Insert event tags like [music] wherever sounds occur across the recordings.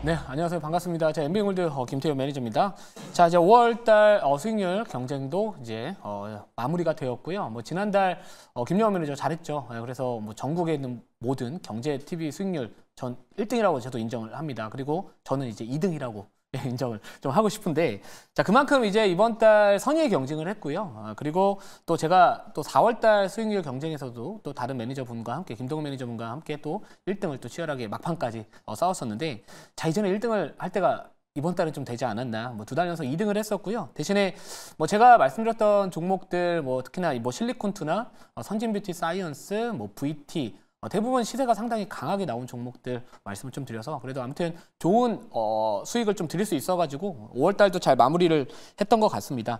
네, 안녕하세요. 반갑습니다. 제 MB홀드 어, 김태현 매니저입니다. 자, 이제 5월달 어, 수익률 경쟁도 이제 어, 마무리가 되었고요. 뭐 지난달 어, 김영환 매니저 잘했죠. 네, 그래서 뭐 전국에 있는 모든 경제 TV 수익률 전 1등이라고 저도 인정을 합니다. 그리고 저는 이제 2등이라고 예, 인정을 좀 하고 싶은데 자 그만큼 이제 이번 달 선의의 경쟁을 했고요. 아, 그리고 또 제가 또 4월 달 수익률 경쟁에서도 또 다른 매니저분과 함께 김동훈 매니저분과 함께 또 1등을 또 치열하게 막판까지 어, 싸웠었는데 자 이전에 1등을 할 때가 이번 달은 좀 되지 않았나. 뭐 두 달 연속 2등을 했었고요. 대신에 뭐 제가 말씀드렸던 종목들 뭐 특히나 뭐 실리콘투나 어, 선진뷰티 사이언스, 뭐 VT 어, 대부분 시세가 상당히 강하게 나온 종목들 말씀을 좀 드려서 그래도 아무튼 좋은 어, 수익을 좀 드릴 수 있어가지고 5월 달도 잘 마무리를 했던 것 같습니다.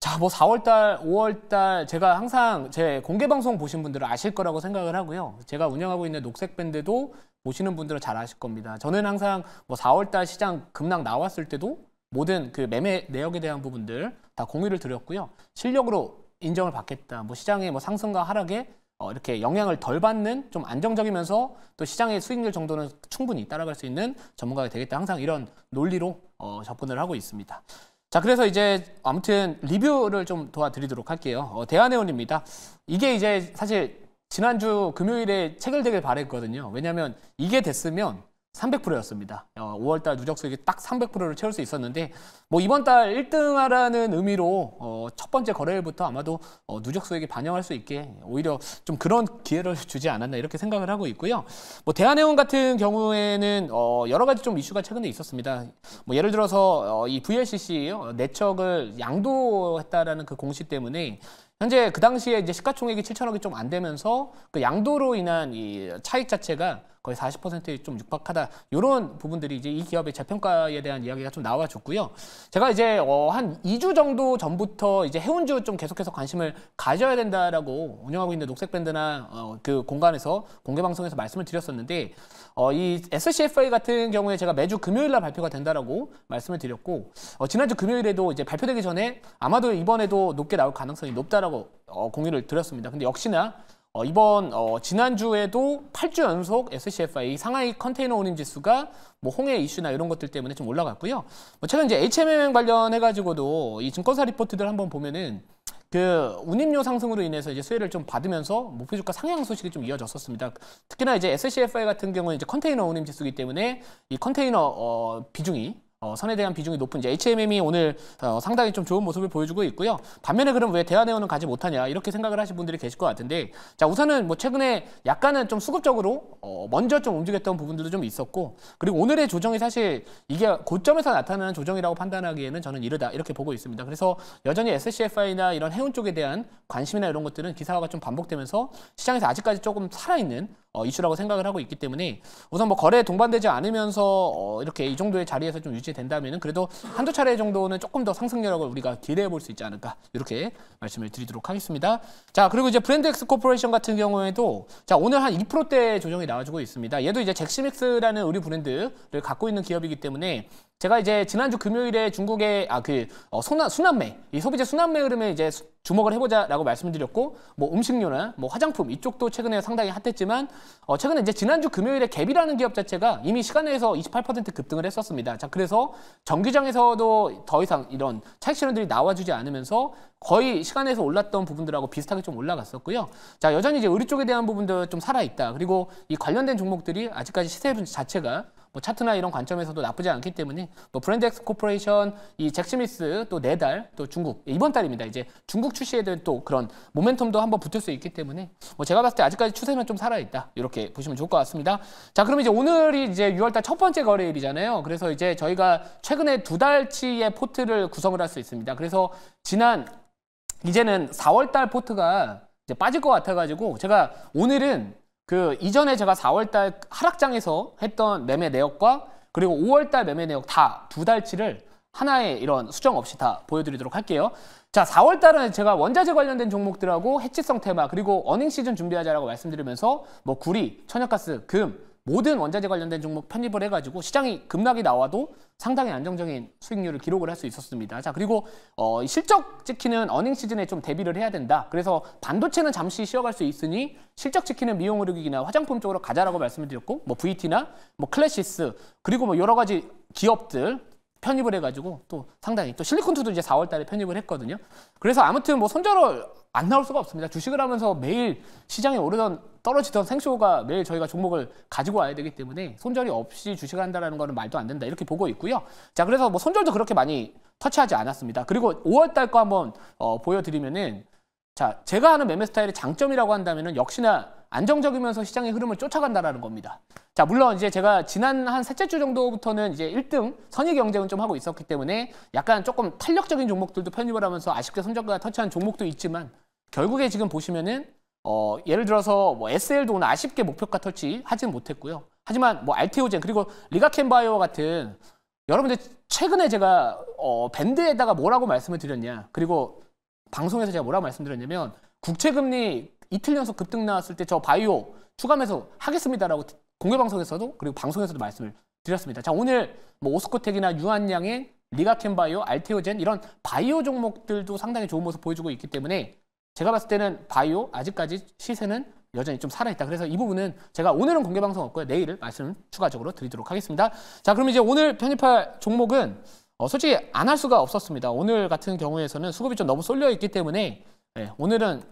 자, 뭐 4월 달, 5월 달 제가 항상 제 공개 방송 보신 분들은 아실 거라고 생각을 하고요. 제가 운영하고 있는 녹색 밴드도 보시는 분들은 잘 아실 겁니다. 저는 항상 뭐 4월 달 시장 급락 나왔을 때도 모든 그 매매 내역에 대한 부분들 다 공유를 드렸고요. 실력으로 인정을 받겠다. 뭐 시장의 뭐 상승과 하락에 어, 이렇게 영향을 덜 받는 좀 안정적이면서 또 시장의 수익률 정도는 충분히 따라갈 수 있는 전문가가 되겠다. 항상 이런 논리로 어, 접근을 하고 있습니다. 자, 그래서 이제 아무튼 리뷰를 좀 도와드리도록 할게요. 어, 대한해운입니다. 이게 이제 사실 지난주 금요일에 체결되길 바랬거든요. 왜냐하면 이게 됐으면 300%였습니다. 5월 어, 달 누적 수익이 딱 300%를 채울 수 있었는데 뭐 이번 달 1등하라는 의미로 어첫 번째 거래일부터 아마도 어 누적 수익이 반영할 수 있게 오히려 좀 그런 기회를 [laughs] 주지 않았나 이렇게 생각을 하고 있고요. 뭐 대한해운 같은 경우에는 어 여러 가지 좀 이슈가 최근에 있었습니다. 뭐 예를 들어서 어, 이 VLCC 어, 내척을 양도했다라는 그 공시 때문에 현재 그 당시에 이제 시가총액이 7천억이 좀 안 되면서 그 양도로 인한 이 차익 자체가 거의 40%에 좀 육박하다. 이런 부분들이 이제 이 기업의 재평가에 대한 이야기가 좀 나와줬고요. 제가 이제 어, 한 2주 정도 전부터 이제 해운주 좀 계속해서 관심을 가져야 된다라고 운영하고 있는 녹색밴드나 어, 그 공간에서 공개 방송에서 말씀을 드렸었는데 어, 이 SCFA 같은 경우에 제가 매주 금요일 날 발표가 된다라고 말씀을 드렸고 어, 지난주 금요일에도 이제 발표되기 전에 아마도 이번에도 높게 나올 가능성이 높다라고 어, 공유를 드렸습니다. 근데 역시나 어, 이번 어, 지난주에도 8주 연속 SCFI 상하이 컨테이너 운임 지수가 뭐 홍해 이슈나 이런 것들 때문에 좀 올라갔고요. 뭐 최근 이제 HMM 관련해 가지고도 이 증권사 리포트들 한번 보면은 그 운임료 상승으로 인해서 이제 수혜를 좀 받으면서 목표 주가 상향 소식이 좀 이어졌었습니다. 특히나 이제 SCFI 같은 경우는 이제 컨테이너 운임 지수기 이 때문에 이 컨테이너 어, 비중이 어, 선에 대한 비중이 높은 이제 HMM이 오늘 어, 상당히 좀 좋은 모습을 보여주고 있고요. 반면에 그럼 왜대화내용은 가지 못하냐 이렇게 생각을 하신 분들이 계실 것 같은데 자 우선은 뭐 최근에 약간은 좀 수급적으로 어, 먼저 좀 움직였던 부분들도 좀 있었고 그리고 오늘의 조정이 사실 이게 고점에서 나타나는 조정이라고 판단하기에는 저는 이르다 이렇게 보고 있습니다. 그래서 여전히 SCFI나 이런 해운 쪽에 대한 관심이나 이런 것들은 기사화가 좀 반복되면서 시장에서 아직까지 조금 살아있는 어, 이슈라고 생각을 하고 있기 때문에 우선 뭐 거래에 동반되지 않으면서 어, 이렇게 이 정도의 자리에서 좀 유지된다면은 그래도 한두 차례 정도는 조금 더 상승력을 우리가 기대해 볼 수 있지 않을까 이렇게 말씀을 드리도록 하겠습니다. 자 그리고 이제 브랜드 엑스 코퍼레이션 같은 경우에도 자 오늘 한 2%대 조정이 나와주고 있습니다. 얘도 이제 잭시믹스라는 우리 브랜드를 갖고 있는 기업이기 때문에 제가 이제 지난주 금요일에 중국의 아그 어, 순환, 순환매 이 소비재 순환매 흐름에 이제 주목을 해보자라고 말씀드렸고 뭐 음식료나 뭐 화장품 이쪽도 최근에 상당히 핫했지만 어, 최근에 이제 지난주 금요일에 갭이라는 기업 자체가 이미 시간에서 28% 급등을 했었습니다. 자 그래서 정규장에서도 더 이상 이런 차익 실현들이 나와주지 않으면서 거의 시간에서 올랐던 부분들하고 비슷하게 좀 올라갔었고요. 자 여전히 이제 의류 쪽에 대한 부분도좀 살아있다. 그리고 이 관련된 종목들이 아직까지 시세 자체가 뭐 차트나 이런 관점에서도 나쁘지 않기 때문에 뭐 브랜드 엑스 코퍼레이션 이잭시미스또 내달 또 중국 이번 달입니다. 이제 중국 출시에 대한 또 그런 모멘텀도 한번 붙을 수 있기 때문에 뭐 제가 봤을 때 아직까지 추세는 좀 살아 있다. 이렇게 보시면 좋을 것 같습니다. 자, 그럼 이제 오늘이 이제 6월 달첫 번째 거래일이잖아요. 그래서 이제 저희가 최근에 두 달치의 포트를 구성을 할 수 있습니다. 그래서 지난 이제는 4월 달 포트가 빠질 것 같아가지고 제가 오늘은 그 이전에 제가 4월달 하락장에서 했던 매매 내역과 그리고 5월달 매매 내역 다 두 달치를 하나의 이런 수정 없이 다 보여드리도록 할게요. 자, 4월달은 제가 원자재 관련된 종목들하고 해치성 테마 그리고 어닝 시즌 준비하자라고 말씀드리면서 뭐 구리, 천연가스, 금 모든 원자재 관련된 종목 편입을 해가지고 시장이 급락이 나와도 상당히 안정적인 수익률을 기록을 할 수 있었습니다. 자 그리고 어, 실적 찍히는 어닝 시즌에 좀 대비를 해야 된다. 그래서 반도체는 잠시 쉬어갈 수 있으니 실적 찍히는 미용 의료기기나 화장품 쪽으로 가자라고 말씀을 드렸고 뭐 VT나 뭐 클래시스 그리고 뭐 여러 가지 기업들 편입을 해가지고 또 상당히 또 실리콘투도 이제 4월달에 편입을 했거든요. 그래서 아무튼 뭐 손절을 안 나올 수가 없습니다. 주식을 하면서 매일 시장에 오르던 떨어지던 생쇼가 매일 저희가 종목을 가지고 와야 되기 때문에 손절이 없이 주식을 한다는 거는 말도 안 된다 이렇게 보고 있고요. 자 그래서 뭐 손절도 그렇게 많이 터치하지 않았습니다. 그리고 5월달 거 한번 어, 보여드리면은 자 제가 하는 매매 스타일의 장점이라고 한다면은 역시나 안정적이면서 시장의 흐름을 쫓아간다라는 겁니다. 자, 물론 이제 제가 지난 한 셋째 주 정도부터는 이제 1등 선의 경쟁은 좀 하고 있었기 때문에 약간 조금 탄력적인 종목들도 편입을 하면서 아쉽게 선적과 터치한 종목도 있지만 결국에 지금 보시면은 어, 예를 들어서 뭐 SL도 오늘 아쉽게 목표가 터치 하진 못했고요. 하지만 뭐 RTO젠 그리고 리가켄바이오 같은 여러분들 최근에 제가 어, 밴드에다가 뭐라고 말씀을 드렸냐 그리고 방송에서 제가 뭐라고 말씀드렸냐면 국채금리 이틀 연속 급등 나왔을 때 저 바이오 추가 매수 하겠습니다라고 공개 방송에서도 그리고 방송에서도 말씀을 드렸습니다. 자 오늘 뭐 오스코텍이나 유한양의 리가캔바이오, 알테오젠 이런 바이오 종목들도 상당히 좋은 모습 보여주고 있기 때문에 제가 봤을 때는 바이오 아직까지 시세는 여전히 좀 살아있다. 그래서 이 부분은 제가 오늘은 공개 방송 없고요. 내일 을 말씀 추가적으로 드리도록 하겠습니다. 자 그럼 이제 오늘 편입할 종목은 어, 솔직히 안 할 수가 없었습니다. 오늘 같은 경우에서는 수급이 좀 너무 쏠려 있기 때문에 네, 오늘은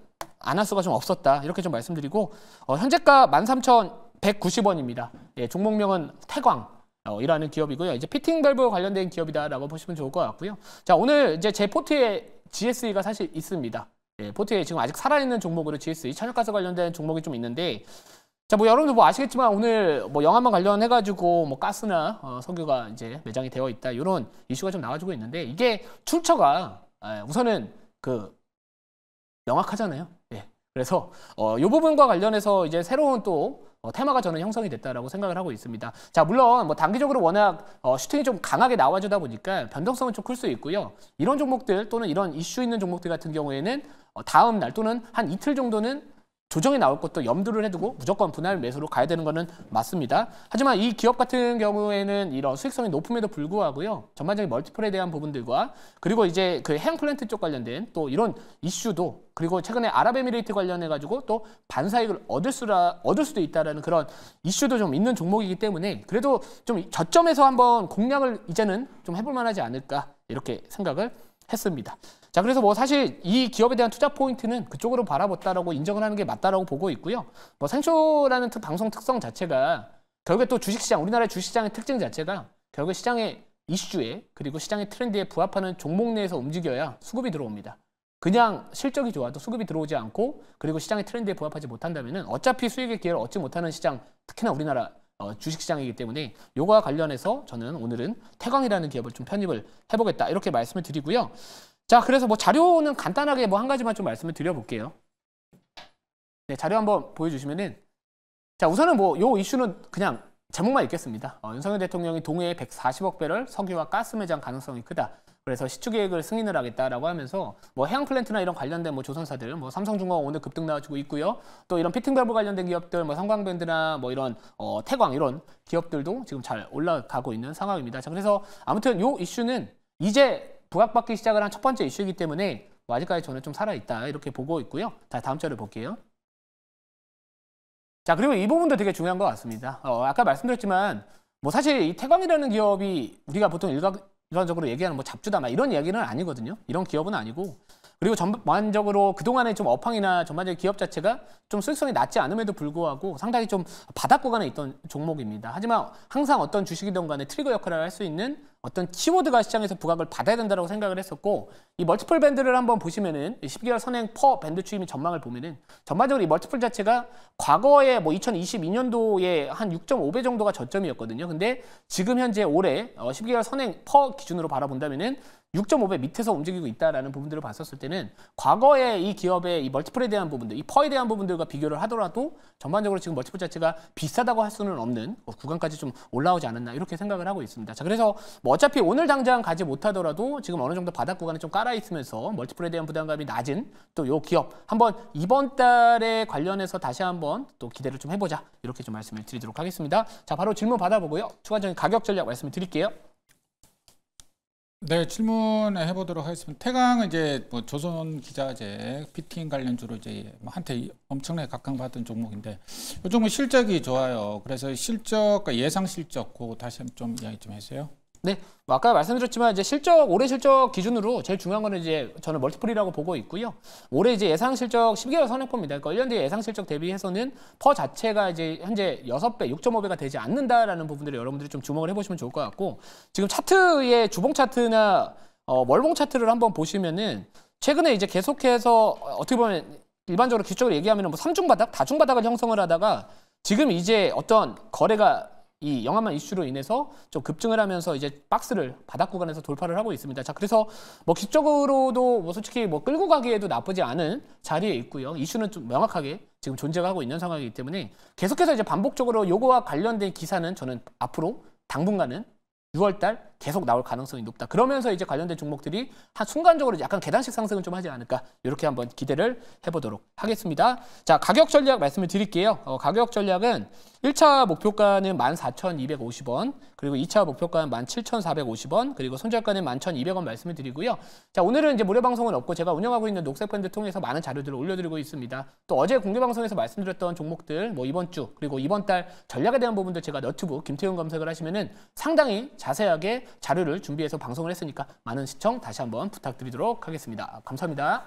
안할수가 좀 없었다 이렇게 좀 말씀드리고 어, 현재가 13,190원입니다. 예, 종목명은 태광 어, 이라는 기업이고요. 이제 피팅 밸브 와 관련된 기업이다라고 보시면 좋을 것 같고요. 자 오늘 이제 제 포트에 GSE가 사실 있습니다. 예, 포트에 지금 아직 살아있는 종목으로 GSE 천연가스 관련된 종목이 좀 있는데 자, 뭐 여러분들 뭐 아시겠지만 오늘 뭐 영화만 관련해 가지고 뭐 가스나 어, 석유가 이제 매장이 되어 있다 이런 이슈가 좀 나가지고 있는데 이게 출처가 에, 아, 우선은 그 명확하잖아요. 예. 그래서 어, 이 부분과 관련해서 이제 새로운 또 어, 테마가 저는 형성이 됐다라고 생각을 하고 있습니다. 자, 물론 뭐 단기적으로 워낙 어, 슈팅이 좀 강하게 나와주다 보니까 변동성은 좀 클 수 있고요. 이런 종목들 또는 이런 이슈 있는 종목들 같은 경우에는 어, 다음 날 또는 한 이틀 정도는 조정이 나올 것도 염두를 해두고 무조건 분할 매수로 가야 되는 거는 맞습니다. 하지만 이 기업 같은 경우에는 이런 수익성이 높음에도 불구하고요. 전반적인 멀티플에 대한 부분들과 그리고 이제 그 해양 플랜트 쪽 관련된 또 이런 이슈도 그리고 최근에 아랍에미레이트 관련해 가지고 또 반사익을 얻을 수라 얻을 수도 있다라는 그런 이슈도 좀 있는 종목이기 때문에 그래도 좀 저점에서 한번 공략을 이제는 좀 해볼 만하지 않을까 이렇게 생각을 했습니다. 자, 그래서 뭐 사실 이 기업에 대한 투자 포인트는 그쪽으로 바라봤다라고 인정을 하는 게 맞다라고 보고 있고요. 뭐생초라는 방송 특성 자체가 결국에 또 주식시장, 우리나라의 주식시장의 특징 자체가 결국 시장의 이슈에 그리고 시장의 트렌드에 부합하는 종목 내에서 움직여야 수급이 들어옵니다. 그냥 실적이 좋아도 수급이 들어오지 않고 그리고 시장의 트렌드에 부합하지 못한다면 어차피 수익의 기회를 얻지 못하는 시장 특히나 우리나라 어, 주식시장이기 때문에 요거와 관련해서 저는 오늘은 태광이라는 기업을 좀 편입을 해보겠다 이렇게 말씀을 드리고요. 자 그래서 뭐 자료는 간단하게 뭐 한 가지만 좀 말씀을 드려볼게요. 네 자료 한번 보여주시면은 자 우선은 뭐 요 이슈는 그냥 제목만 읽겠습니다. 어, 윤석열 대통령이 동해에 140억 배럴 석유와 가스 매장 가능성이 크다. 그래서 시추 계획을 승인을 하겠다라고 하면서 뭐 해양 플랜트나 이런 관련된 뭐 조선사들, 뭐 삼성중공업 오늘 급등 나와주고 있고요. 또 이런 피팅 밸브 관련된 기업들, 뭐 성광밴드나 뭐 이런 어, 태광 이런 기업들도 지금 잘 올라가고 있는 상황입니다. 자, 그래서 아무튼 요 이슈는 이제 부각받기 시작을 한 첫 번째 이슈이기 때문에 뭐 아직까지 저는 좀 살아있다 이렇게 보고 있고요. 자, 다음 자료 볼게요. 자, 그리고 이 부분도 되게 중요한 것 같습니다. 어, 아까 말씀드렸지만 뭐 사실 이 태광이라는 기업이 우리가 보통 일각 일반적으로 얘기하는 뭐 잡주다 막 이런 이야기는 아니거든요. 이런 기업은 아니고 그리고 전반적으로 그동안에 좀 업황이나 전반적인 기업 자체가 좀 수익성이 낮지 않음에도 불구하고 상당히 좀 바닥 구간에 있던 종목입니다. 하지만 항상 어떤 주식이든 간에 트리거 역할을 할 수 있는 어떤 키워드가 시장에서 부각을 받아야 된다고 생각을 했었고 이 멀티플 밴드를 한번 보시면은 1 2개월 선행 퍼 밴드 추임 전망을 보면은 전반적으로 이 멀티플 자체가 과거에 뭐 2022년도에 한 6.5배 정도가 저점이었거든요. 근데 지금 현재 올해 1 어, 2개월 선행 퍼 기준으로 바라본다면은 6.5배 밑에서 움직이고 있다라는 부분들을 봤었을 때는 과거에 이 기업의 이 멀티플에 대한 부분들, 이 퍼에 대한 부분들과 비교를 하더라도 전반적으로 지금 멀티플 자체가 비싸다고 할 수는 없는 어, 구간까지 좀 올라오지 않았나 이렇게 생각을 하고 있습니다. 자, 그래서 뭐 어차피 오늘 당장 가지 못하더라도 지금 어느 정도 바닥 구간에 좀 깔아 있으면서 멀티플에 대한 부담감이 낮은 또 요 기업 한번 이번 달에 관련해서 다시 한번 또 기대를 좀 해보자 이렇게 좀 말씀을 드리도록 하겠습니다. 자 바로 질문 받아보고요. 추가적인 가격 전략 말씀을 드릴게요. 네, 질문해 보도록 하겠습니다. 태강은 이제 뭐 조선 기자재 피팅 관련주로 이제 뭐 한테 엄청나게 각광받은 종목인데 요즘은 실적이 좋아요. 그래서 실적 그러니까 예상 실적 고 다시 한번 좀 이야기 좀 해주세요. 네, 뭐 아까 말씀드렸지만 이제 실적 올해 실적 기준으로 제일 중요한 거는 이제 저는 멀티플이라고 보고 있고요. 올해 이제 예상 실적 10개월 선행포입니다. 그러니까 1년 뒤에 예상 실적 대비해서는 퍼 자체가 이제 현재 6배, 6.5배가 되지 않는다라는 부분들을 여러분들이 좀 주목을 해보시면 좋을 것 같고 지금 차트의 주봉 차트나 어, 월봉 차트를 한번 보시면은 최근에 이제 계속해서 어떻게 보면 일반적으로 기적으로 얘기하면 뭐 삼중 바닥, 다중 바닥을 형성을 하다가 지금 이제 어떤 거래가 이 영암만 이슈로 인해서 좀 급증을 하면서 이제 박스를 바닥 구간에서 돌파를 하고 있습니다. 자, 그래서 뭐 기적으로도 뭐 솔직히 뭐 끌고 가기에도 나쁘지 않은 자리에 있고요. 이슈는 좀 명확하게 지금 존재하고 있는 상황이기 때문에 계속해서 이제 반복적으로 요거와 관련된 기사는 저는 앞으로 당분간은 6월달 계속 나올 가능성이 높다. 그러면서 이제 관련된 종목들이 한 순간적으로 약간 계단식 상승은 좀 하지 않을까 이렇게 한번 기대를 해보도록 하겠습니다. 자 가격 전략 말씀을 드릴게요. 어, 가격 전략은 1차 목표가는 14,250원 그리고 2차 목표가는 17,450원 그리고 손절가는 11,200원 말씀을 드리고요. 자 오늘은 이제 무료 방송은 없고 제가 운영하고 있는 녹색 펀드 통해서 많은 자료들을 올려드리고 있습니다. 또 어제 공개 방송에서 말씀드렸던 종목들 뭐 이번 주 그리고 이번 달 전략에 대한 부분들 제가 너튜브 김태훈 검색을 하시면은 상당히 자세하게 자료를 준비해서 방송을 했으니까 많은 시청 다시 한번 부탁드리도록 하겠습니다. 감사합니다.